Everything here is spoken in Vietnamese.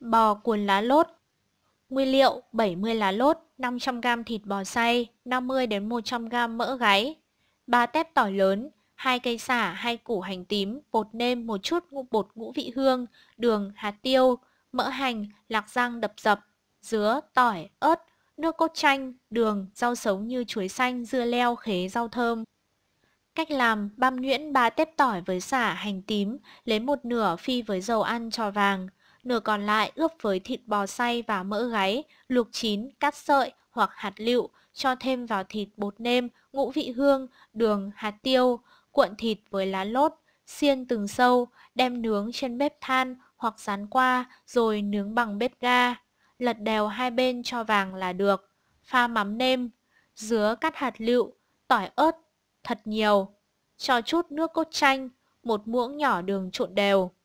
Bò cuốn lá lốt Nguyên liệu 70 lá lốt, 500g thịt bò xay, 50-100g mỡ gáy, 3 tép tỏi lớn, 2 cây xả 2 củ hành tím, bột nêm, một chút ngũ bột ngũ vị hương, đường, hạt tiêu, mỡ hành, lạc rang đập dập, dứa, tỏi, ớt, nước cốt chanh, đường, rau sống như chuối xanh, dưa leo, khế, rau thơm. Cách làm, băm nhuyễn 3 tép tỏi với xả hành tím, lấy một nửa phi với dầu ăn cho vàng, nửa còn lại ướp với thịt bò xay và mỡ gáy, luộc chín, cắt sợi hoặc hạt lựu, cho thêm vào thịt bột nêm, ngũ vị hương, đường, hạt tiêu, cuộn thịt với lá lốt, xiên từng sâu, đem nướng trên bếp than hoặc rán qua rồi nướng bằng bếp ga. Lật đều hai bên cho vàng là được. Pha mắm nêm, dứa cắt hạt lựu, tỏi ớt, thật nhiều. Cho chút nước cốt chanh, một muỗng nhỏ đường trộn đều.